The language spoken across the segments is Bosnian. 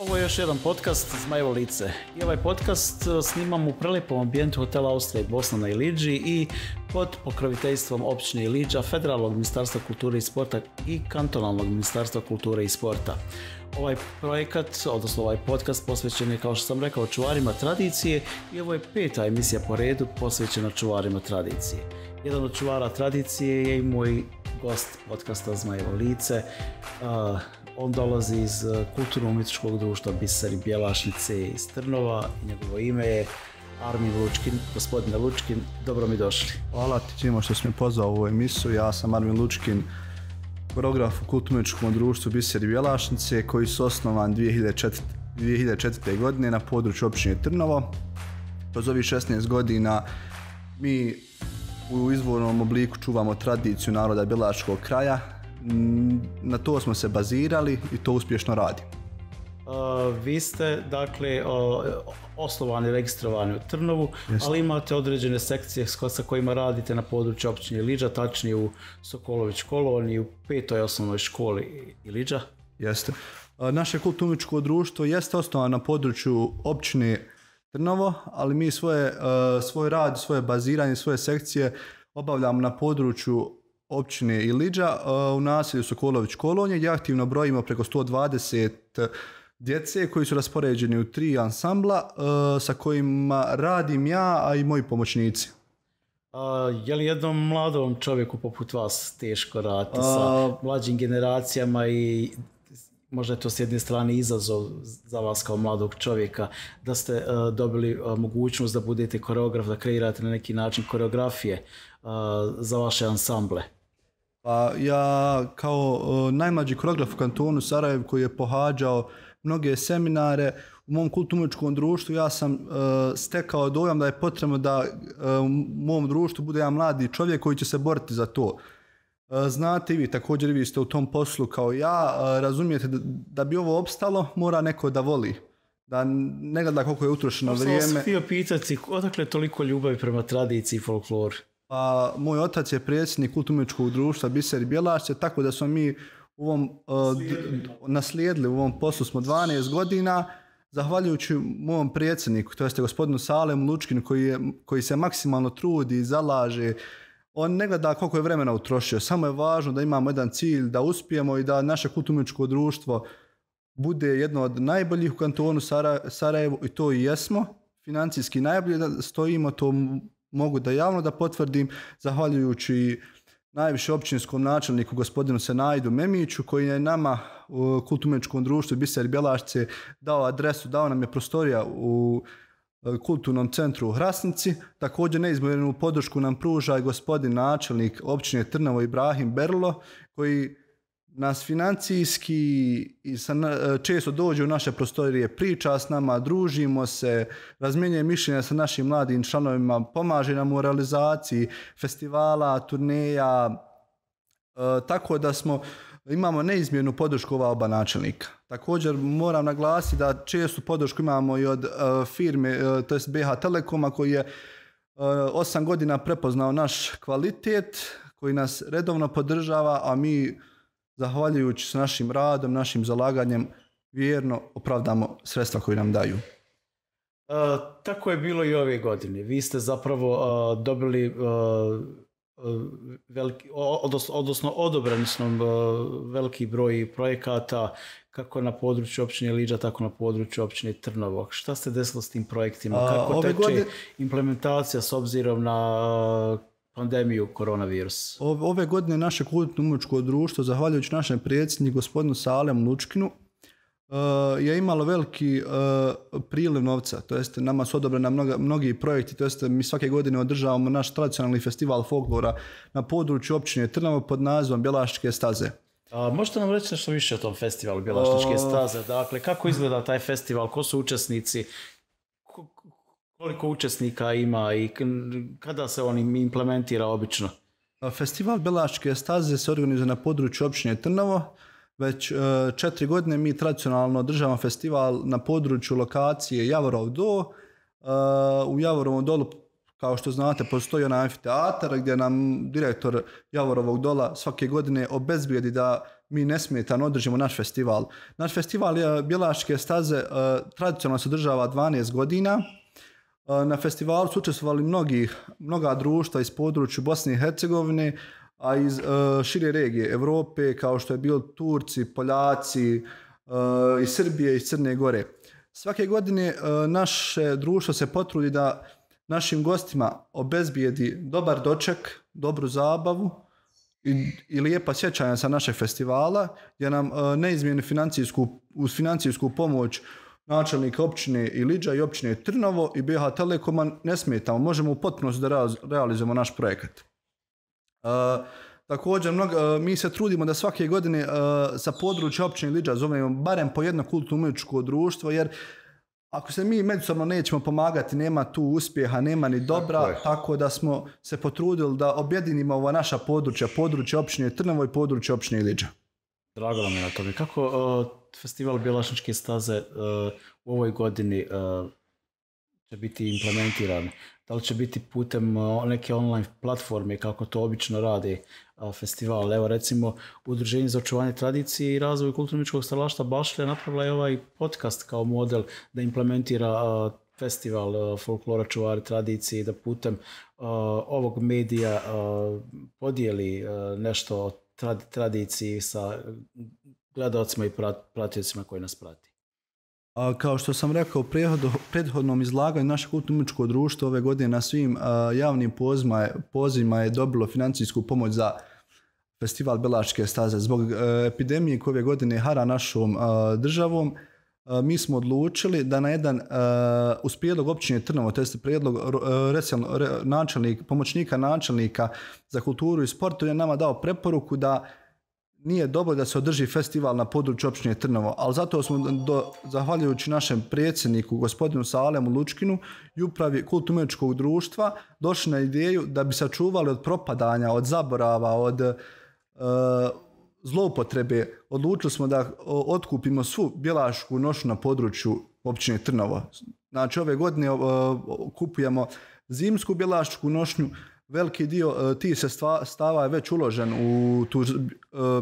Ovo je još jedan podcast Zmajevo lice. I ovaj podcast eh, snimam u prelijepom ambijentu hotela Austrije Bosna na Iliđi i pod pokroviteljstvom općine Iliđa, Federalnog ministarstva kulture i sporta i Kantonalnog ministarstva kulture i sporta. Ovaj projekat, odnosno ovaj podcast posvećen je, kao što sam rekao, čuvarima tradicije i ovo je peta emisija po redu posvećena čuvarima tradicije. Jedan od čuvara tradicije je i moj gost podcasta Zmajevo lice, eh, On dolazi iz eh, kulturno-umetičkog društva Bisari Bjelašnice iz Trnova. Njegovo ime je Armin Lučkin, gospodine Lučkin, dobro mi došli. Hvala ti Timo što si mi pozvao u ovu emisu. Ja sam Armin Lučkin, koreograf u kulturno-umetičkom društvu Bisari Bjelašnice koji su osnovan 2004. 2004. godine na području općine Trnovo. Kroz ovih 16 godina mi u izvornom obliku čuvamo tradiciju naroda Bjelačkog kraja, na to smo se bazirali i to uspješno radi. Uh, vi ste dakle uh, osnovani, registrovani u Trnovu, Jeste. ali imate određene sekcije sa kojima radite na području općine Liđa, tačnije u Sokolović koloni, u petoj osnovnoj školi Iliđa. Jeste. Uh, naše kulturničko društvo jeste osnovano na području općine Trnovo, ali mi svoje, uh, svoj rad, svoje baziranje, svoje sekcije obavljamo na području općine Iliđa u naselju Sokolović kolonje gdje aktivno brojimo preko 120 e, djece koji su raspoređeni u tri ansambla e, sa kojima radim ja, a i moji pomoćnici. A, je li jednom mladom čovjeku poput vas teško raditi sa mlađim generacijama i možda je to s jedne strane izazov za vas kao mladog čovjeka, da ste uh, dobili uh, mogućnost da budete koreograf, da kreirate na neki način koreografije uh, za vaše ansamble? Pa ja kao uh, najmlađi koreograf u kantonu Sarajevo koji je pohađao mnoge seminare u mom kulturnoličkom društvu, ja sam uh, stekao dojam da je potrebno da uh, u mom društvu bude ja mladi čovjek koji će se boriti za to. Znate i vi, također vi ste u tom poslu kao ja, razumijete da, da bi ovo opstalo, mora neko da voli. Da ne gleda koliko je utrošeno vrijeme. Ostalo sam htio pitati, odakle toliko ljubavi prema tradiciji i folkloru? Pa, moj otac je predsjednik kulturničkog društva Biser Bjelašće, tako da smo mi u ovom, uh, naslijedili u ovom poslu smo 12 godina, zahvaljujući mom predsjedniku, to jeste gospodinu Salem Lučkinu, koji, je, koji se maksimalno trudi zalaže, on ne gleda koliko je vremena utrošio. Samo je važno da imamo jedan cilj, da uspijemo i da naše kulturničko društvo bude jedno od najboljih u kantonu Sara, Sarajevu i to i jesmo. Financijski najbolje da stojimo, to mogu da javno da potvrdim, zahvaljujući najviše općinskom načelniku gospodinu Senajdu Memiću, koji je nama u kulturnoječkom društvu Biser Bjelašce dao adresu, dao nam je prostorija u e, kulturnom centru u Hrasnici. Također neizmjernu podršku nam pruža i gospodin načelnik općine Trnavo Ibrahim Berlo, koji nas financijski i sa, e, često dođu u naše prostorije priča s nama, družimo se, razmijenje mišljenja sa našim mladim članovima, pomaže nam u realizaciji festivala, turneja, e, tako da smo imamo neizmjernu podršku ova oba načelnika. Također moram naglasiti da često podršku imamo i od e, firme, e, to je BH Telekoma koji je e, osam godina prepoznao naš kvalitet, koji nas redovno podržava, a mi zahvaljujući s našim radom, našim zalaganjem, vjerno opravdamo sredstva koje nam daju. E, tako je bilo i ove godine. Vi ste zapravo e, dobili e, e veliki, odnosno odobreni smo e, veliki broj projekata kako na području općine Liđa, tako na području općine Trnovog. Šta ste desilo s tim projektima? Kako teče godine... implementacija s obzirom na e, pandemiju koronavirus. Ove godine naše kulturno umočko društvo, zahvaljujući našem predsjedniku gospodinu Salem Lučkinu, e, je imalo veliki e, priliv novca, to jest nama su odobrena mnoga, mnogi projekti, to jest mi svake godine održavamo naš tradicionalni festival folklora na području općine Trnava pod nazvom Bjelaštke staze. možete nam reći nešto više o tom festivalu Bjelaštičke staze? Dakle, kako izgleda taj festival? Ko su učesnici? Koliko učesnika ima i kada se on implementira obično? Pa, festival Belaške staze se organizuje na području općine Trnovo. Već e, četiri godine mi tradicionalno državamo festival na području lokacije Javorov do. E, u Javorovom dolu, kao što znate, postoji onaj amfiteatar gdje nam direktor Javorovog dola svake godine obezbijedi da mi nesmetano održimo naš festival. Naš festival Bjelaške staze e, tradicionalno se održava 12 godina. Na festivalu su učestvovali mnogi, mnoga društva iz području Bosne i Hercegovine, a iz e, šire regije Evrope, kao što je bilo Turci, Poljaci, uh, iz Srbije, i Crne Gore. Svake godine e, naše društvo se potrudi da našim gostima obezbijedi dobar doček, dobru zabavu i, i lijepa sjećanja sa našeg festivala, jer nam uh, neizmjenu financijsku, uz financijsku pomoć načelnik općine Iliđa i općine Trnovo i BH Telekoma ne smetamo, možemo u potpunosti da realizujemo naš projekat. Uh, također, mnogo, e, mi se trudimo da svake godine e, sa područja općine Iliđa zovemo barem po jedno kulturno-umjetičko društvo, jer Ako se mi međusobno nećemo pomagati, nema tu uspjeha, nema ni dobra, tako, da smo se potrudili da objedinimo ova naša područja, područje općine Trnovo i područje općine Iliđa. Drago nam je na tome. Kako uh, festival Bjelašničke staze uh, u ovoj godini uh, će biti implementiran? Da li će biti putem uh, neke online platforme kako to obično radi uh, festival? Evo recimo Udruženje za očuvanje tradicije i razvoj kulturnomičkog stralašta Bašlja napravila je ovaj podcast kao model da implementira uh, festival uh, folklora čuvari tradicije da putem uh, ovog medija uh, podijeli uh, nešto od trad, tradiciji sa gledalcima i prat, pratilcima koji nas prati. A, kao što sam rekao, prethodnom izlaganju naše kulturno društvo ove godine na svim javnim pozima pozima je dobilo financijsku pomoć za festival Belačke staze. Zbog e, epidemije koje ove godine hara našom državom, mi smo odlučili da na jedan uh, uz prijedlog općine Trnovo, to je prijedlog uh, e, resijalno, re, načelnik, pomoćnika načelnika za kulturu i sport, je nama dao preporuku da nije dobro da se održi festival na području općine Trnovo, ali zato smo do, zahvaljujući našem predsjedniku gospodinu Salemu Lučkinu i upravi kulturnoječkog društva došli na ideju da bi sačuvali od propadanja, od zaborava, od uh, zloupotrebe odlučili smo da otkupimo svu bjelašku nošu na području općine Trnovo. Znači ove godine kupujemo zimsku bjelašku nošnju, veliki dio e, ti se stava je već uložen u tu e,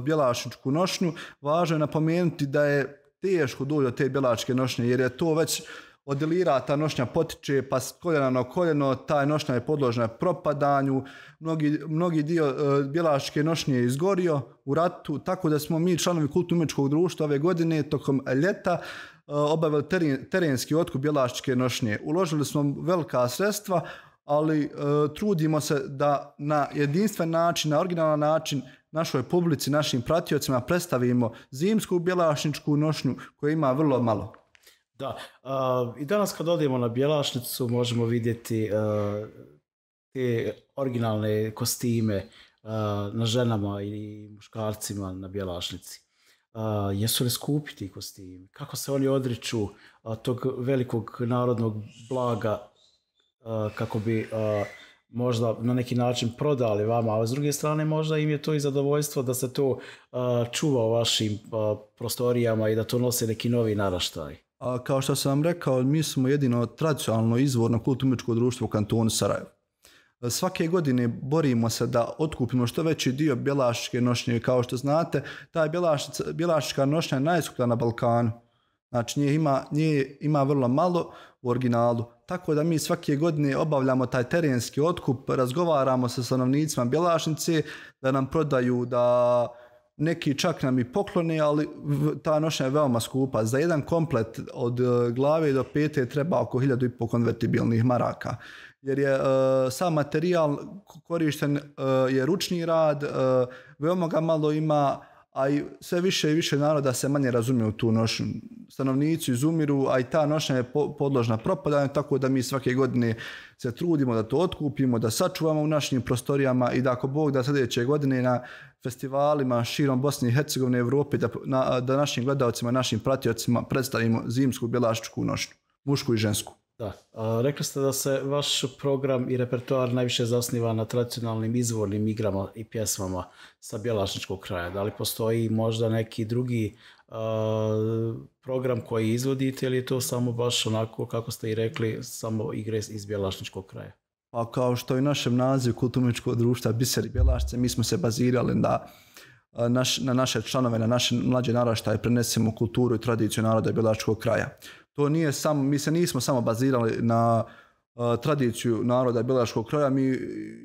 bjelašničku nošnju. Važno je napomenuti da je teško doći do te bjelačke nošnje jer je to već odelira, ta nošnja potiče, pa koljena na koljeno, ta nošnja je podložna propadanju, mnogi, mnogi dio e, bjelaške nošnje je izgorio u ratu, tako da smo mi članovi kulturno umečkog društva ove godine tokom ljeta e, obavili teren, terenski otkup bjelaške nošnje. Uložili smo velika sredstva, ali e, trudimo se da na jedinstven način, na originalan način našoj publici, našim pratiocima predstavimo zimsku bjelašničku nošnju koja ima vrlo malo. Da, uh, i danas kad odemo na Bjelašnicu možemo vidjeti uh, te originalne kostime uh, na ženama i muškarcima na Bjelašnici. Uh, jesu li skupi ti kostimi? Kako se oni odriču uh, tog velikog narodnog blaga uh, kako bi uh, možda na neki način prodali vama, ali s druge strane možda im je to i zadovoljstvo da se to uh, čuva u vašim uh, prostorijama i da to nose neki novi naraštaj. A, kao što sam rekao, mi smo jedino tradicionalno izvorno kulturno društvo u kantonu Sarajevo. Svake godine borimo se da otkupimo što veći dio bjelaške nošnje. Kao što znate, ta bjelaška nošnja je najskuplja na Balkanu. Znači, nje ima, nje ima vrlo malo u originalu. Tako da mi svake godine obavljamo taj terenski otkup, razgovaramo sa stanovnicima bjelašnice da nam prodaju, da neki čak nam i poklone, ali ta nošnja je veoma skupa. Za jedan komplet od e, glave do pete treba oko 1500 konvertibilnih maraka. Jer je e, sam materijal korišten e, je ručni rad, e, veoma ga malo ima, a i sve više i više naroda se manje razumije u tu nošnju. Stanovnici izumiru, a i ta nošnja je po, podložna propadanju, tako da mi svake godine se trudimo da to otkupimo, da sačuvamo u našim prostorijama i da ako Bog da sljedeće godine na festivalima širom Bosne i Hercegovine i Evrope da, na, da našim gledalcima, našim pratiocima predstavimo zimsku bjelaščku nošnju, mušku i žensku. Da, A, rekli ste da se vaš program i repertoar najviše zasniva na tradicionalnim izvornim igrama i pjesmama sa bjelašničkog kraja. Da li postoji možda neki drugi Uh, program koji izvodite ili je to samo baš onako kako ste i rekli samo igre iz Bjelašničkog kraja? Pa kao što je u našem nazivu kulturničkog društva Biser i Bjelašce, mi smo se bazirali na, naš, na naše članove, na naše mlađe naraštaje, prenesemo kulturu i tradiciju naroda Bjelačkog kraja. To nije sam, mi se nismo samo bazirali na tradiciju naroda Bjelačkog kraja, mi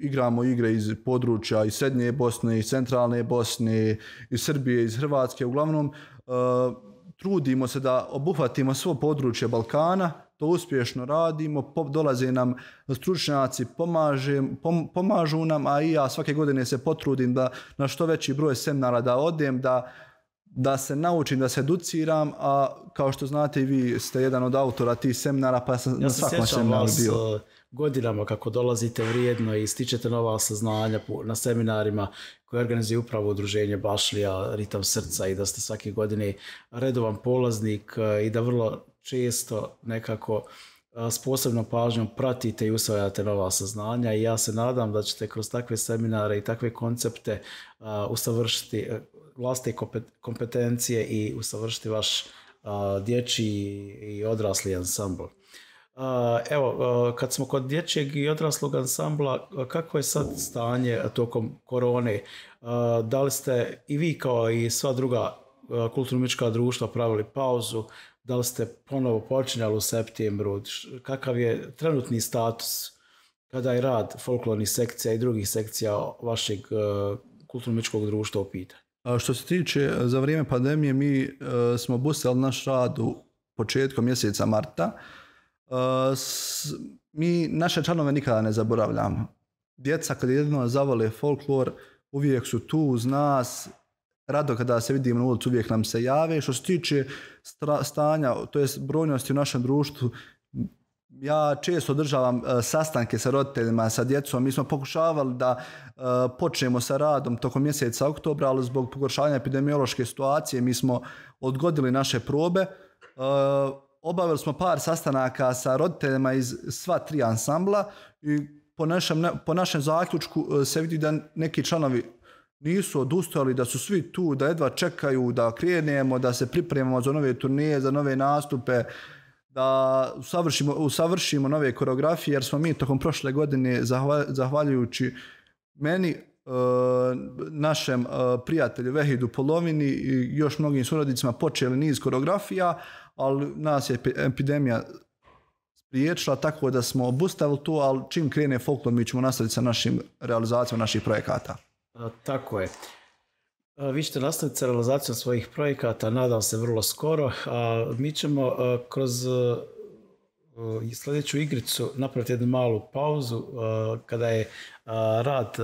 igramo igre iz područja i Srednje Bosne, i Centralne Bosne, i Srbije, iz Hrvatske, uglavnom, trudimo se da obuhvatimo svo područje Balkana, to uspješno radimo, dolaze nam stručnjaci, pomaže, pom, pomažu nam, a i ja svake godine se potrudim da na što veći broj seminara da odem, da, da se naučim, da se educiram, a kao što znate i vi ste jedan od autora tih seminara, pa ja sam ja na svakom seminaru vas, bio. Eh, godinama kako dolazite vrijedno i stičete nova saznanja na seminarima koje organizuje upravo udruženje Bašlija, Ritam srca i da ste svake godine redovan polaznik eh, i da vrlo često nekako s posebnom pažnjom pratite i usvajate nova saznanja i ja se nadam da ćete kroz takve seminare i takve koncepte usavršiti e, vlastite kompetencije i usavršiti vaš dječji i odrasli ansambl. Evo, kad smo kod dječjeg i odraslog ansambla, kako je sad stanje tokom korone? Da li ste i vi kao i sva druga kulturno društva pravili pauzu? da li ste ponovo počinjali u septembru, kakav je trenutni status kada je rad folklornih sekcija i drugih sekcija vašeg e, kulturno-mičkog društva u pitanju? Što se tiče e, za vrijeme pandemije, mi e, smo bustili naš rad u početkom mjeseca marta. mi naše članove nikada ne zaboravljamo. Djeca kad jedno zavole folklor, uvijek su tu uz nas, rado kada se vidimo na ulicu, uvijek nam se jave. Što se tiče stanja, to je brojnosti u našem društvu, ja često održavam e, sastanke sa roditeljima, sa djecom. Mi smo pokušavali da e, počnemo sa radom tokom mjeseca oktobra, ali zbog pogoršavanja epidemiološke situacije mi smo odgodili naše probe. E, obavili smo par sastanaka sa roditeljima iz sva tri ansambla i po našem, po našem zaključku se vidi da neki članovi nisu odustali, da su svi tu, da jedva čekaju, da krenemo, da se pripremamo za nove turnije, za nove nastupe, da usavršimo, usavršimo nove koreografije, jer smo mi tokom prošle godine, zahvaljujući meni, e, našem e, prijatelju Vehidu Polovini i još mnogim suradnicima počeli niz koreografija, ali nas je epidemija spriječila, tako da smo obustavili to, ali čim krene folklor, mi ćemo nastaviti sa našim realizacijama naših projekata. Tako je. Vi ćete nastaviti sa realizacijom svojih projekata, nadam se vrlo skoro. A mi ćemo kroz sljedeću igricu napraviti jednu malu pauzu kada je rad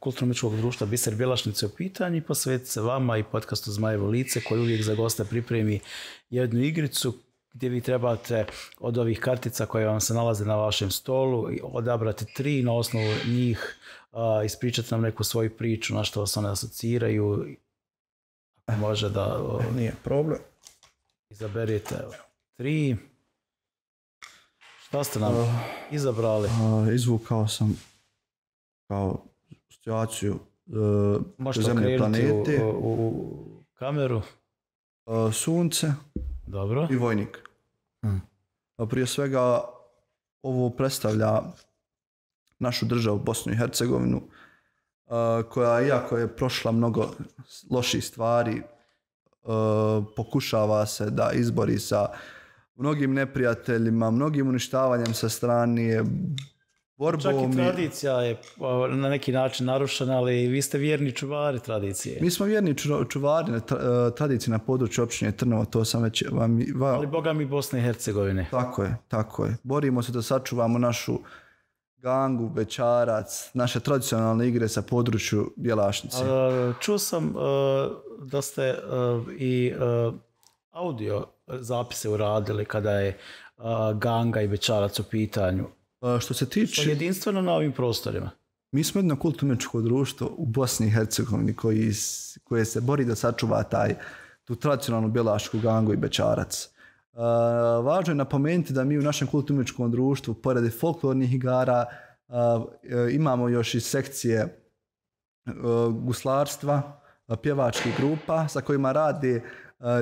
kulturno društva Biser Bjelašnice u pitanju i posvetiti se vama i podcastu Zmajevo lice koji uvijek za gosta pripremi jednu igricu gdje vi trebate od ovih kartica koje vam se nalaze na vašem stolu odabrati tri na osnovu njih a, ispričati nam neku svoju priču, na što vas one asociraju. Može da... O, nije problem. Izaberite evo, tri. Šta ste nam uh, izabrali? Uh, izvukao sam kao situaciju uh, zemlje planete. U, u, u kameru. Uh, sunce. Dobro. I vojnik. Hmm. Prije svega, ovo predstavlja našu državu Bosnu i Hercegovinu uh, koja iako je prošla mnogo loših stvari uh, pokušava se da izbori sa mnogim neprijateljima, mnogim uništavanjem sa strane borbom. Čak i tradicija je na neki način narušena, ali vi ste vjerni čuvari tradicije. Mi smo vjerni čuvari na e, tradicije na području općine Trnova, to sam već vam... Ali Boga mi Bosne i Hercegovine. Tako je, tako je. Borimo se da sačuvamo našu uh, gangu, bečarac, naše tradicionalne igre sa području Bjelašnice. Čuo sam e, da ste e, i e, audio zapise uradili kada je ganga i bečarac u pitanju. Pa, što se tiče... Što je jedinstveno na ovim prostorima? Mi smo jedno kulturno društvo u Bosni i Hercegovini koji, koje se bori da sačuva taj, tu tradicionalnu bjelašku gangu i bečarac. Eh, važno je napomenuti da mi u našem kulturno društvu, pored folklornih igara, eh, imamo još i sekcije eh, guslarstva, pjevačkih grupa sa kojima radi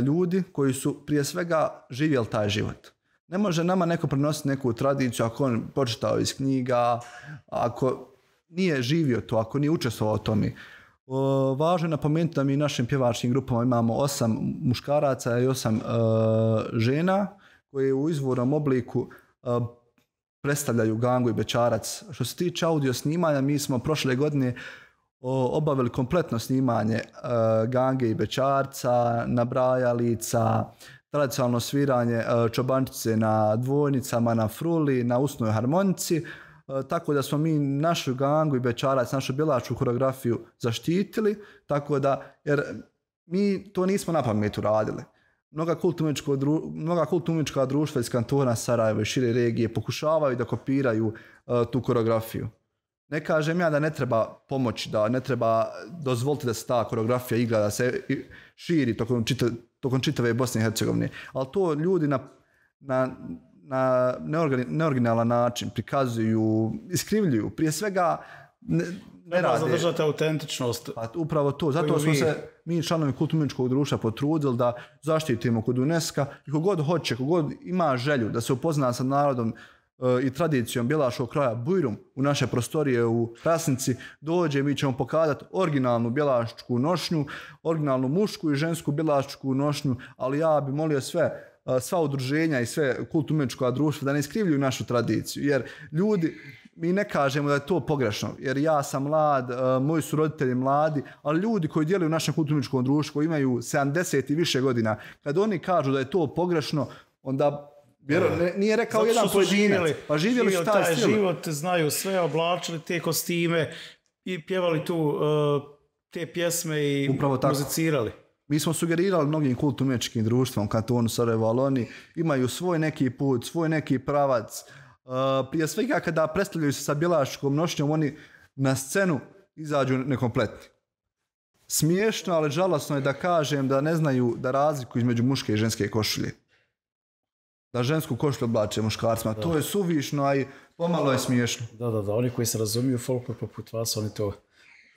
ljudi koji su prije svega živjeli taj život. Ne može nama neko prenositi neku tradiciju ako on počitao iz knjiga, ako nije živio to, ako nije učestvovao o tome. Uh, važno je napomenuti da mi našim pjevačkim grupama imamo osam muškaraca i osam e, žena koje u izvornom obliku e, predstavljaju Gangu i Bečarac. Što se tiče audio snimanja, mi smo prošle godine o, obavili kompletno snimanje e, Gange i Bečarca, nabrajalica, tradicionalno sviranje e, čobančice na dvojnicama, na fruli, na usnoj harmonici. E, E, tako da smo mi našu gangu i bečarac, našu bjelaču koreografiju zaštitili, tako da, jer mi to nismo na pametu radili. Mnoga kulturnička, dru, mnoga kulturnička društva iz kantona Sarajeva i šire regije pokušavaju da kopiraju uh, tu koreografiju. Ne kažem ja da ne treba pomoći, da ne treba dozvoliti da se ta koreografija igra, da se širi tokom, čita, tokom čitave Bosne i Hercegovine, ali to ljudi na, na na neoriginalan način prikazuju, iskrivljuju, prije svega ne, ne Treba rade. zadržati autentičnost. Pa, upravo to. Zato smo vi... se mi članovi kulturničkog društva potrudili da zaštitimo kod UNESCO. a I kogod hoće, kogod ima želju da se upozna sa narodom e, i tradicijom Bjelaškog kraja Bujrum u naše prostorije u Krasnici, dođe mi ćemo pokazati originalnu Bjelašku nošnju, originalnu mušku i žensku Bjelašku nošnju, ali ja bi molio sve sva udruženja i sve kulturno-umetnička društva da ne iskrivljuju našu tradiciju. Jer ljudi, mi ne kažemo da je to pogrešno, jer ja sam mlad, moji su roditelji mladi, ali ljudi koji djeluju u našem kulturno-umetničkom društvu, koji imaju 70 i više godina, kad oni kažu da je to pogrešno, onda Vjero, e, nije rekao Zato jedan pojedinac. Pa živjeli su taj, taj život, znaju sve, oblačili te kostime i pjevali tu uh, te pjesme i Upravo muzicirali mi smo sugerirali mnogim kulturnim društvom, Katonu, Sarajevo, Aloni, imaju svoj neki put, svoj neki pravac. Uh, prije svega kada predstavljaju se sa bilaškom nošnjom, oni na scenu izađu nekompletni. Smiješno, ali žalosno je da kažem da ne znaju da razliku između muške i ženske košulje. Da žensku košulju oblače muškarcima. Da. To je suvišno, a i pomalo je smiješno. Da, da, da. Oni koji se razumiju folklor poput vas, oni to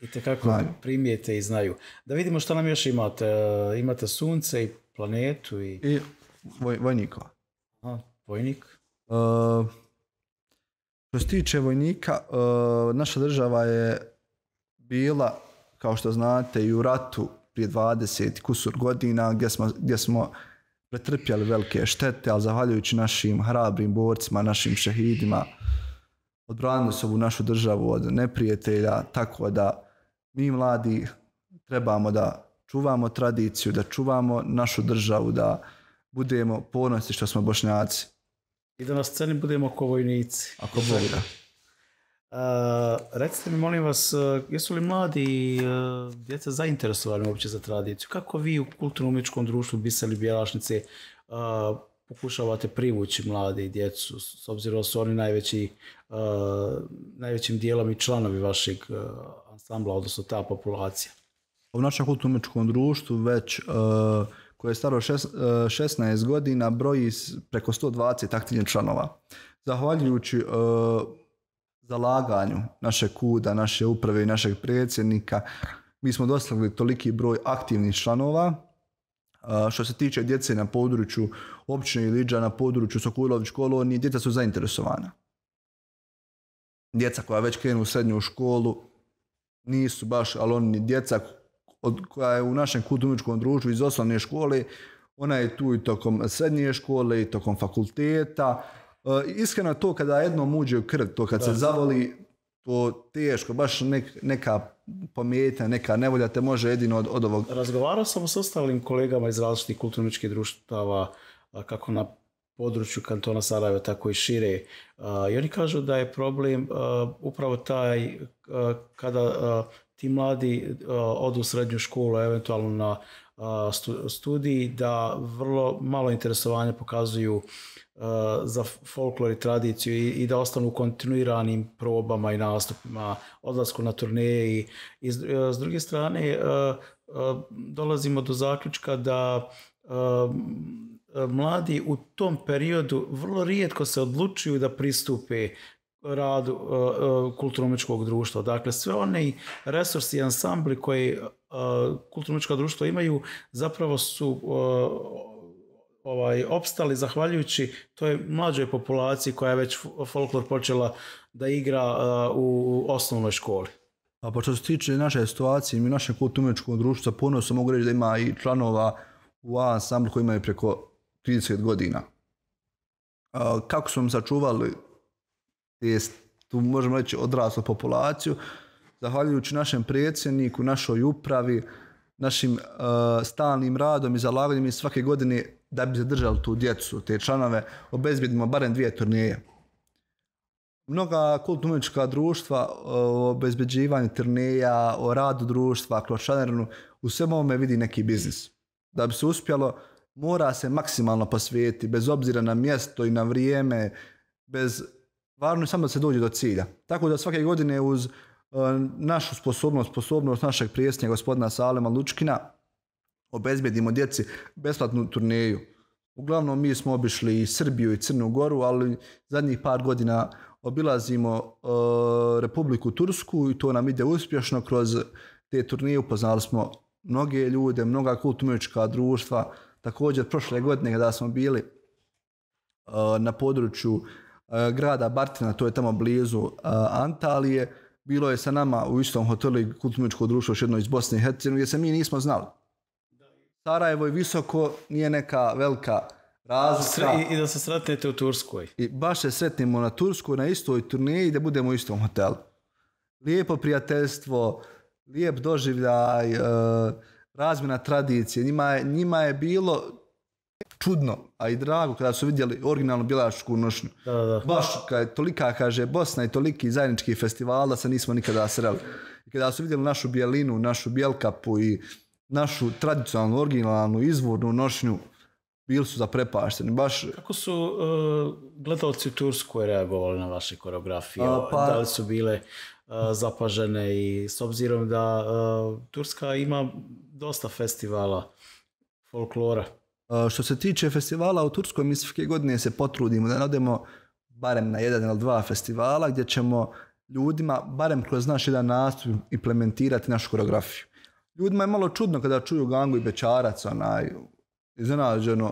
I te kako primijete i znaju. Da vidimo što nam još imate. E, imate sunce i planetu i... I voj, vojnika. A, vojnik? Uh, što se tiče vojnika, uh, naša država je bila, kao što znate, i u ratu prije 20 kusur godina, gdje smo, gdje smo pretrpjali velike štete, ali zahvaljujući našim hrabrim borcima, našim šehidima, odbranili su ovu našu državu od neprijatelja, tako da mi mladi trebamo da čuvamo tradiciju, da čuvamo našu državu, da budemo ponosni što smo bošnjaci. I da na sceni budemo ako vojnici. Ako Bog da. Uh, recite mi, molim vas, jesu li mladi uh, djeca zainteresovani uopće za tradiciju? Kako vi u kulturnom umičkom društvu Biseli Bjelašnice uh, pokušavate privući mlade i djecu, s obzirom da su oni najveći, uh, najvećim dijelom i članovi vašeg uh, ansambla, odnosno ta populacija. U našem kulturno društvu već uh, koje je staro šest, e, 16 godina broji preko 120 aktivnih članova. Zahvaljujući e, zalaganju naše kuda, naše uprave i našeg predsjednika, mi smo dostavili toliki broj aktivnih članova. E, što se tiče djece na području općine i liđa na području Sokulović kolonije, djeca su zainteresovana. Djeca koja već krenu u srednju školu, nisu baš, ali oni ni djeca od, koja je u našem kulturničkom društvu iz osnovne škole, ona je tu i tokom srednje škole i tokom fakulteta. E, iskreno to kada jedno uđe u krv, to kad da, se zavoli, to teško, baš nek, neka pomijetna, neka nevolja te može jedino od, od ovog... Razgovarao sam s ostalim kolegama iz različitih kulturničkih društava, kako na području kantona Sarajeva, tako i šire. I oni kažu da je problem upravo taj kada ti mladi odu u srednju školu, eventualno na studiji, da vrlo malo interesovanja pokazuju za folklor i tradiciju i da ostanu u kontinuiranim probama i nastupima, odlasku na turneje. I s druge strane, dolazimo do zaključka da E, mladi u tom periodu vrlo rijetko se odlučuju da pristupe radu e, e, kulturno-umetničkog društva. Dakle, sve one resursi i ansambli koje kulturno-umetnička društva imaju zapravo su ovaj opstali zahvaljujući toj mlađoj populaciji koja je već folklor počela da igra u osnovnoj školi. A pošto pa se tiče naše situacije i naše kulturno-umetničkog društva, puno se mogu reći da ima i članova u ansamblu koji imaju preko 30 godina. Kako smo sačuvali te, tu možemo reći odraslu populaciju, zahvaljujući našem predsjedniku, našoj upravi, našim uh, stalnim radom i zalaganjem i svake godine da bi zadržali tu djecu, te članove, obezbjedimo barem dvije turnije. Mnoga kulturnička društva o uh, obezbeđivanju turnija, o radu društva, klošanerinu, u svem ovome vidi neki biznis. Da bi se uspjelo, mora se maksimalno posvijeti, bez obzira na mjesto i na vrijeme, bez varno samo da se dođe do cilja. Tako da svake godine uz e, našu sposobnost, sposobnost našeg prijesnja gospodina Salema Lučkina, obezbedimo djeci besplatnu turneju. Uglavnom mi smo obišli i Srbiju i Crnu Goru, ali zadnjih par godina obilazimo e, Republiku Tursku i to nam ide uspješno. Kroz te turneje upoznali smo mnoge ljude, mnoga kulturnička društva, također prošle godine kada smo bili eh, na području eh, grada Bartina, to je tamo blizu eh, Antalije, bilo je sa nama u istom hotelu i kulturničko društvo još jedno iz Bosne i Hercegovine, gdje se mi nismo znali. Sarajevo je visoko, nije neka velika razlika. I, I da se sretnete u Turskoj. I baš se sretnemo na Turskoj, na istoj turniji, da budemo u istom hotelu. Lijepo prijateljstvo, lijep doživljaj, uh, razmjena tradicije. Njima je, njima je bilo čudno, a i drago kada su vidjeli originalnu bilašku nošnju. Da, da, da. Baš kada je tolika, kaže, Bosna i toliki zajednički festival da se nismo nikada sreli. I kada su vidjeli našu bijelinu, našu bijelkapu i našu tradicionalnu, originalnu, izvornu nošnju, bili su zaprepašteni. Baš... Kako su uh, gledalci u reagovali na vaše koreografije? A, pa... Da li su bile uh, zapažene i s obzirom da uh, Turska ima dosta festivala folklora. Što se tiče festivala u Turskoj, mi svake godine se potrudimo da odemo barem na jedan ili dva festivala gdje ćemo ljudima, barem kroz naš jedan nastup, implementirati našu koreografiju. Ljudima je malo čudno kada čuju gangu i bečarac, onaj, iznenađeno,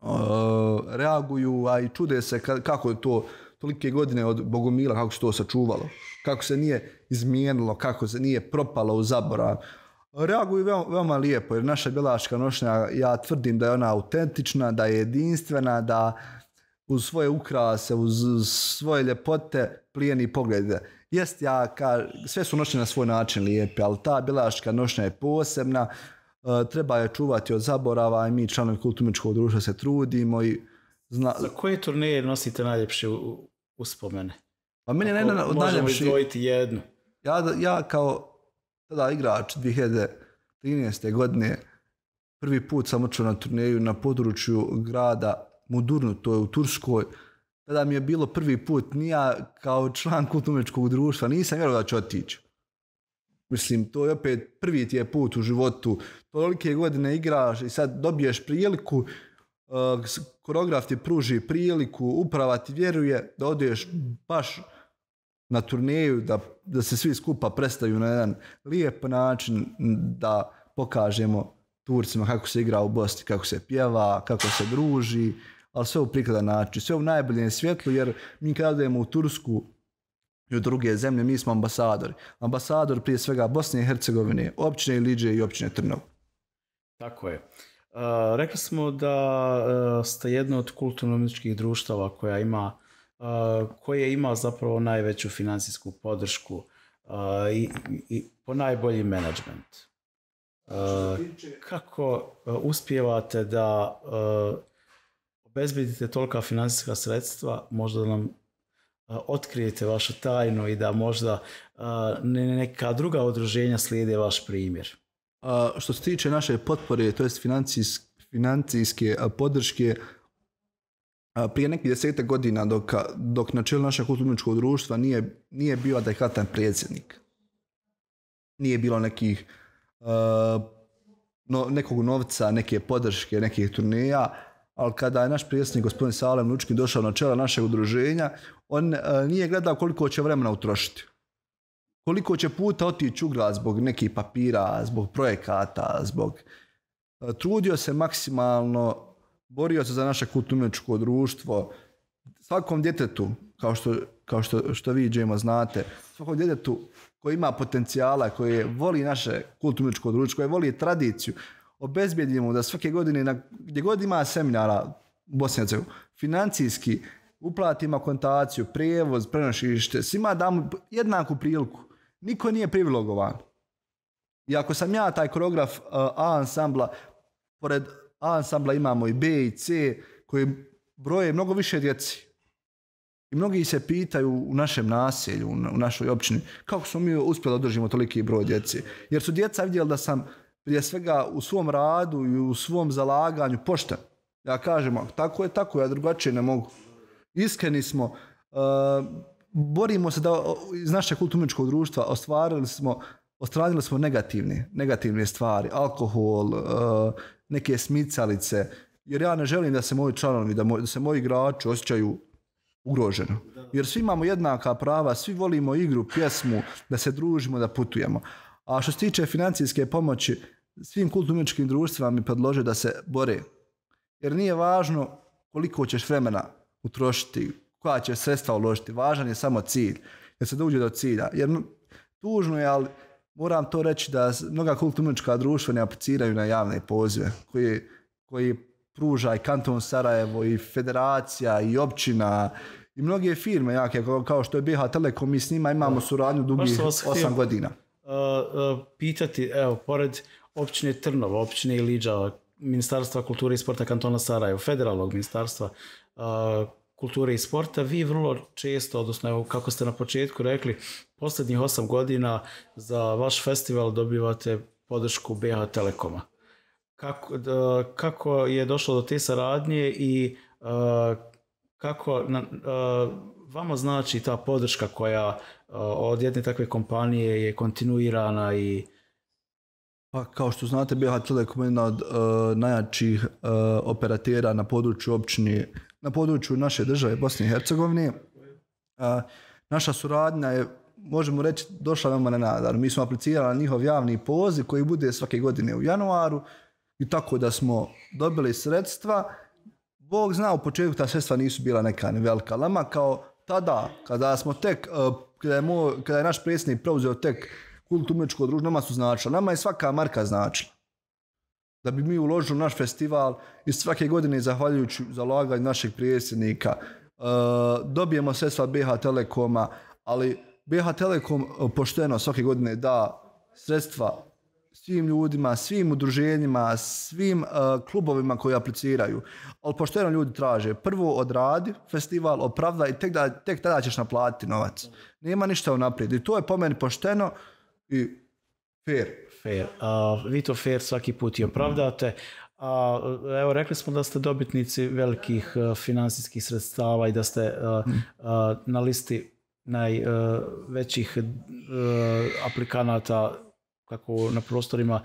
o, reaguju, a i čude se kako je to tolike godine od Bogomila, kako se to sačuvalo, kako se nije izmijenilo, kako se nije propalo u zaborav. Reaguju veoma, veoma lijepo jer naša bjelačka nošnja, ja tvrdim da je ona autentična, da je jedinstvena, da uz svoje ukrase, uz svoje ljepote, plijeni pogled. Jest, ja ka, sve su nošnje na svoj način lijepe, ali ta bjelačka nošnja je posebna, e, treba je čuvati od zaborava i mi članovi kulturničkog društva se trudimo. I zna... Za koje turneje nosite najljepše uspomene? Pa meni je najljepše... Možemo izdvojiti jednu. Ja, ja kao tada igrač 2013. godine prvi put sam učeo na turneju na području grada Mudurnu, to je u Turskoj. Tada mi je bilo prvi put, nija kao član kulturnoječkog društva, nisam vjerovao da ću otići. Mislim, to je opet prvi ti je put u životu. Tolike godine igraš i sad dobiješ priliku, eh, koreograf ti pruži priliku, uprava ti vjeruje da odeš baš na turneju da, da se svi skupa predstavimo na jedan lijep način da pokažemo Turcima kako se igra u Bosni, kako se pjeva, kako se druži, ali sve u prikladan način, sve u najboljem svjetlu, jer mi kada odemo u Tursku i u druge zemlje, mi smo ambasadori. Ambasador prije svega Bosne i Hercegovine, općine Liđe i općine Trnov. Tako je. Uh, rekli smo da uh, ste jedno od kulturno-umjetničkih društava koja ima Eh, koji je imao zapravo najveću financijsku podršku uh, i, i po najbolji management. Eh, kako uspijevate da obezbedite tolika financijska sredstva, možda nam otkrijete vašu tajnu i da možda neka druga odruženja slijede vaš primjer. A što se tiče naše potpore, to jest financijske, financijske podrške, prije nekih deseta godina dok, dok na čelu našeg kulturničkog društva nije, nije bio adekvatan predsjednik. Nije bilo nekih uh, no, nekog novca, neke podrške, nekih turneja, ali kada je naš predsjednik gospodin Salem Lučki došao na čela našeg udruženja, on uh, nije gledao koliko će vremena utrošiti. Koliko će puta otići u grad zbog nekih papira, zbog projekata, zbog... trudio se maksimalno borio se za naše kulturnečko društvo. Svakom djetetu, kao što, kao što, što vi, Džema, znate, svakom djetetu koji ima potencijala, koji voli naše kulturnečko društvo, koji voli tradiciju, obezbjedimo da svake godine, na, gdje god ima seminara u Bosni financijski uplatim akontaciju, prijevoz, prenošište, svima damo jednaku priliku. Niko nije privilogovan. I ako sam ja taj koreograf uh, eh, A ansambla, pored A ansambla imamo i B i C koji broje mnogo više djeci. I mnogi se pitaju u našem naselju, u našoj općini, kako smo mi uspjeli da održimo toliki broj djeci. Jer su djeca vidjeli da sam prije svega u svom radu i u svom zalaganju pošten. Ja kažem, tako je, tako je, ja drugačije ne mogu. Iskreni smo, uh, borimo se da iz našeg kulturničkog društva ostvarili smo ostradili smo negativne, negativne stvari, alkohol, eh, neke smicalice, jer ja ne želim da se moji članovi, da, moj, da se moji igrači osjećaju ugroženo. Jer svi imamo jednaka prava, svi volimo igru, pjesmu, da se družimo, da putujemo. A što se tiče financijske pomoći, svim kulturničkim društvima mi predlože da se bore. Jer nije važno koliko ćeš vremena utrošiti, koja ćeš sredstva uložiti, važan je samo cilj, jer se dođe do cilja. Jer tužno je, ali moram to reći da mnoga kulturnička društva ne apliciraju na javne pozive koji koji pruža i Kanton Sarajevo i federacija i općina i mnoge firme jake kao što je BH Telekom i s njima imamo suradnju dugi 8 godina. Uh, pitati, evo, pored općine Trnova, općine Iliđa, Ministarstva kulture i sporta kantona Sarajevo, federalnog ministarstva uh, kulture i sporta, vi vrlo često, odnosno evo, kako ste na početku rekli, posljednjih osam godina za vaš festival dobivate podršku BH Telekoma. Kako, da, kako je došlo do te saradnje i a, e, kako na, a, e, vama znači ta podrška koja a, e, od jedne takve kompanije je kontinuirana i Pa kao što znate, BH Telekom je jedna od e, najjačih e, operatera na području općini, na području naše države Bosne i Hercegovine. E, naša suradnja je možemo reći, došla nama na nadar. Mi smo aplicirali na njihov javni poziv koji bude svake godine u januaru i tako da smo dobili sredstva. Bog zna, u početku ta sredstva nisu bila neka velika lama, kao tada, kada smo tek, e, kada je, moj, kada je naš predsjednik preuzeo tek kult umjetničko družnje, nama su značila. Nama je svaka marka značila. Da bi mi uložili naš festival i svake godine, zahvaljujući zalaganju našeg predsjednika, e, dobijemo sredstva BH Telekoma, ali BH Telekom e, pošteno svake godine da sredstva svim ljudima, svim udruženjima, svim uh, klubovima koji apliciraju. Ali pošteno ljudi traže, prvo odradi festival, opravda i tek, da, tek tada ćeš naplatiti novac. Nema ništa u naprijed. I to je po meni pošteno i fair. Fair. Uh, vi to fair svaki put i opravdate. A, evo, rekli smo da ste dobitnici velikih uh, e, finansijskih sredstava i da ste uh, uh, na listi najvećih eh, uh, eh, uh, aplikanata kako na prostorima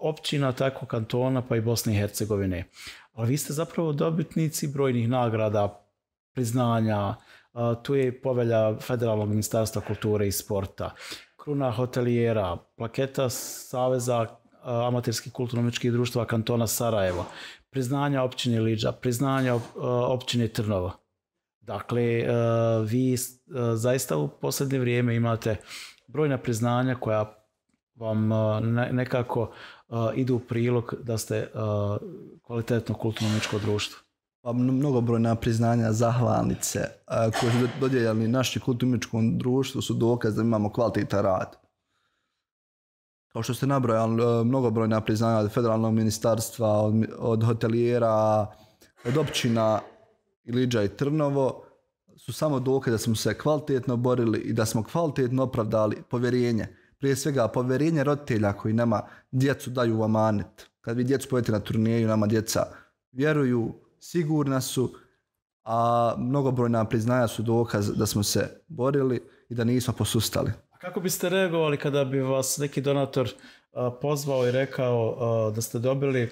općina, tako kantona, pa i Bosne i Hercegovine. Ali vi ste zapravo dobitnici brojnih nagrada, priznanja, tu je povelja Federalnog ministarstva kulture i sporta, kruna hotelijera, plaketa Saveza eh, amaterskih kulturno-mečkih društva kantona Sarajevo, priznanja općine Liđa, priznanja općine Trnova. Dakle, eh, vi eh, zaista u posljednje vrijeme imate brojna priznanja koja vam eh, nekako idu u prilog da ste kvalitetno kulturno društvo. Pa brojna priznanja, zahvalnice koje su dodjeljali naši kulturno kulturničkom društvu su dokaz da imamo kvalitita rad. Kao što ste nabrojali, brojna priznanja od federalnog ministarstva, od, od hotelijera, od općina, Iliđa i Trnovo su samo dokaze da smo se kvalitetno borili i da smo kvalitetno opravdali povjerenje. Prije svega povjerenje roditelja koji nama djecu daju u amanet. Kad vi djecu povjete na turnijeju, nama djeca vjeruju, sigurna su, a mnogobrojna priznaja su dokaz da smo se borili i da nismo posustali. A kako biste reagovali kada bi vas neki donator pozvao i rekao da ste dobili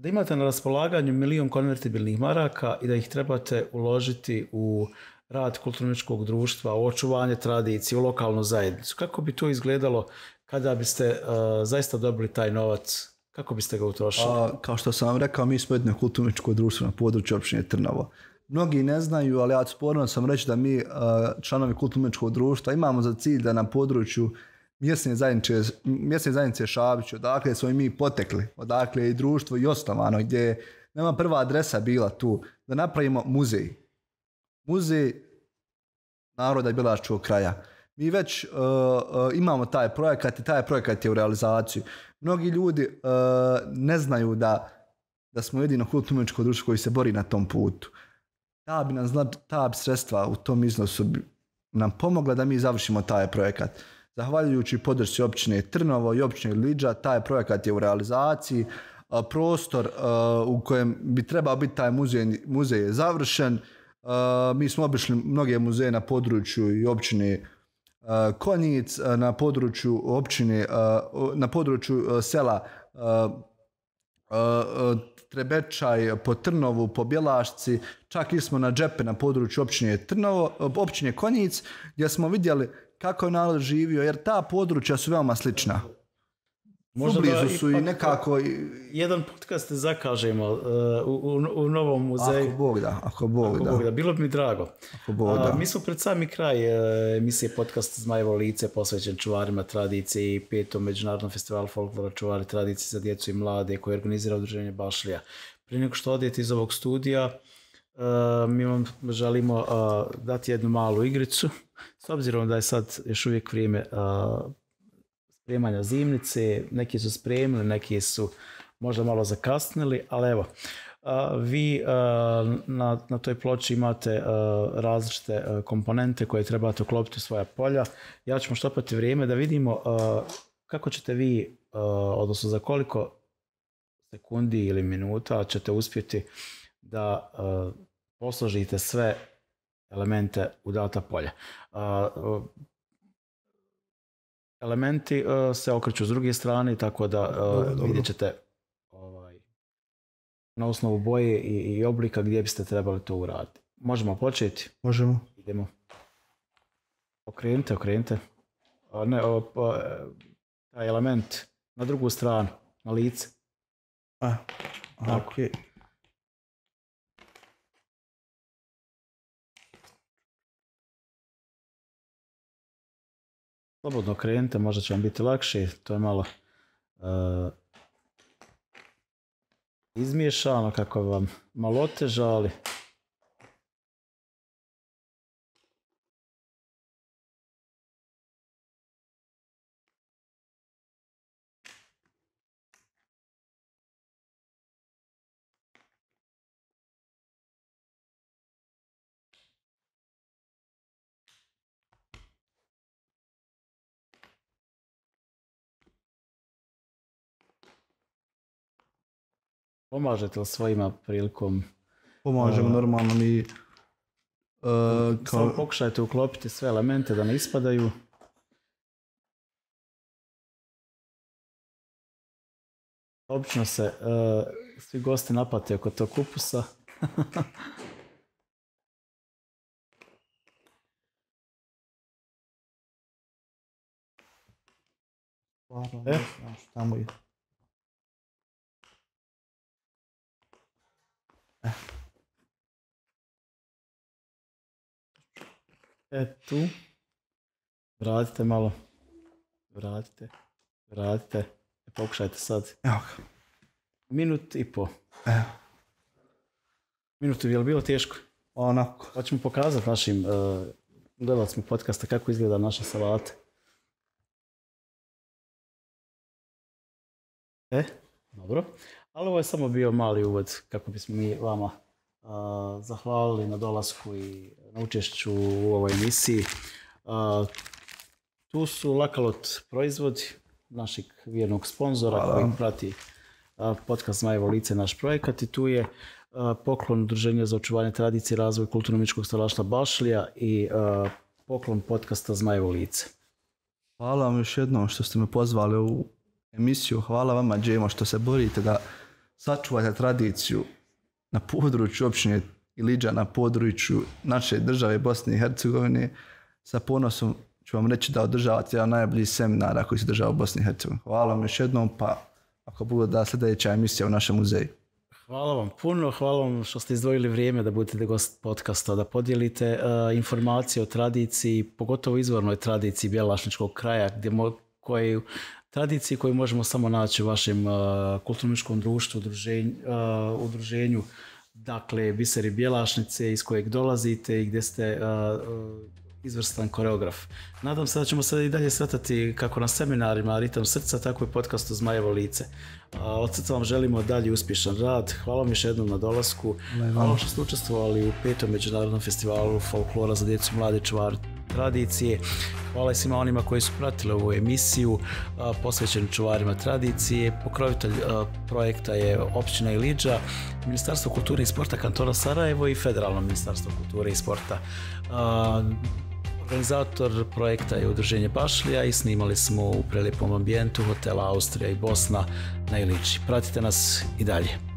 Da imate na raspolaganju milion konvertibilnih maraka i da ih trebate uložiti u rad kulturničkog društva, u očuvanje tradicije, u lokalnu zajednicu. Kako bi to izgledalo kada biste uh, zaista dobili taj novac? Kako biste ga utrošili? A, kao što sam vam rekao, mi smo jedno kulturničko društvo na području općine Trnavo. Mnogi ne znaju, ali ja sporno sam reći da mi, e, članovi kulturničkog društva, imamo za cilj da na području mjesne zajednice, mjesne zajednice Šabić, odakle smo i mi potekli, odakle i društvo i osnovano, gdje je nama prva adresa bila tu, da napravimo muzej. Muzej naroda Bjelačkog kraja. Mi već uh, uh, imamo taj projekat i taj projekat je u realizaciju. Mnogi ljudi uh, ne znaju da, da smo jedino kulturno društvo koji se bori na tom putu. Ta bi, nam, ta bi sredstva u tom iznosu nam pomogla da mi završimo taj projekat. Uh, Zahvaljujući podršci općine Trnovo i općine Lidža, taj projekat je u realizaciji. Prostor u kojem bi trebao biti taj muzej, muzej je završen. Mi smo obišli mnoge muzeje na području i općine Konjic, na području općine, na području sela Trebečaj, po Trnovu, po Bjelašci, čak i smo na džepe na području općine, Trnovo, općine Konjic, gdje smo vidjeli kako je narod živio, jer ta područja su veoma slična. Možda blizu su i e, nekako... Jedan podcast zakažemo e, u, u Novom muzeju. Ako Bog da, ako Bog, ako da. Bog da. Bilo bi mi drago. Ako Bog da. Uh, mi smo pred sami kraj uh, emisije podcast Zmajevo lice posvećen čuvarima tradicije i petom Međunarodnom festivalu folklora čuvari tradicije za djecu i mlade koje organizira udruženje Bašlija. Prije nego što odete iz ovog studija, mi vam želimo dati jednu malu igricu. S obzirom da je sad još uvijek vrijeme uh, spremanja zimnice, neki su spremili, neki su možda malo zakasnili, ali evo, uh, vi uh, na, na toj ploči imate uh, različite uh, komponente koje trebate uklopiti u svoja polja. Ja ćemo štopati vrijeme da vidimo uh, kako ćete vi, uh, odnosno za koliko sekundi ili minuta ćete uspjeti da uh, posložite sve elemente u data polja. Elementi e, se okreću s druge strane, tako e, da Dobro. vidjet ćete ovaj, na osnovu boje i, i oblika gdje biste trebali to uraditi. Možemo početi? Možemo. Idemo. Okrenite, okrenite. Ne, o, e, taj element na drugu stranu, na lice. A, Okay. Slobodno krenite, možda će vam biti lakše, to je malo uh, izmiješano kako vam malo teža, ali Pomažete li svojima prilikom? Pomažemo uh, normalno mi. Uh, kao... Samo pokušajte uklopiti sve elemente da ne ispadaju. Obično se uh, svi gosti napate oko tog kupusa. Hvala, e? tamo je. E tu. Vratite malo. Vratite. Vratite. E, pokušajte sad. Evo ga. Minut i po. Evo. Minut je li bilo teško? Onako. Hoćemo pokazati našim uh, gledalcima podcasta kako izgleda naša salata. E, dobro. Ali ovo je samo bio mali uvod kako bismo mi vama uh, zahvalili na dolasku i na učešću u ovoj emisiji. Uh, tu su Lakalot proizvodi našeg vjernog sponzora koji prati podcast Majevo lice, naš projekat i tu je poklon Udruženja za očuvanje tradicije i razvoj kulturno-umičkog stalašta Bašlija i poklon podcasta Zmajevo lice. Hvala vam još jednom što ste me pozvali u emisiju. Hvala vama, Džemo, što se borite da sačuvate tradiciju na području općine Iliđa, na području naše države Bosne i Hercegovine, sa ponosom ću vam reći da održavate jedan najbolji seminar koji se država u Bosni i Hercegovini. Hvala vam još jednom, pa ako bude da sljedeća emisija u našem muzeju. Hvala vam puno, hvala vam što ste izdvojili vrijeme da budete gost podcasta, da podijelite uh, informacije o tradiciji, pogotovo izvornoj tradiciji Bjelašničkog kraja, gdje mo, koju uh, tradicije koje možemo samo naći u vašem uh, kulturnomičkom društvu, udruženju, uh, udruženju dakle, Biseri Bjelašnice iz kojeg dolazite i gdje ste uh, uh, izvrstan koreograf. Nadam se da ćemo sada i dalje sretati kako na seminarima Ritam srca, tako i podcastu Zmajevo lice. Od srca vam želimo dalje uspješan rad. Hvala vam još jednom na dolasku. Hvala što ste učestvovali u petom međunarodnom festivalu folklora za djecu mlade čvarte tradicije. Hvala svima onima koji su pratili ovu emisiju posvećenu čuvarima tradicije. Pokrovitelj projekta je općina Iliđa, Ministarstvo kulture i sporta kantona Sarajevo i Federalno ministarstvo kulture i sporta. Organizator projekta je udruženje Pašlija i snimali smo u prelijepom ambijentu hotela Austrija i Bosna na Iliđi. Pratite nas i dalje.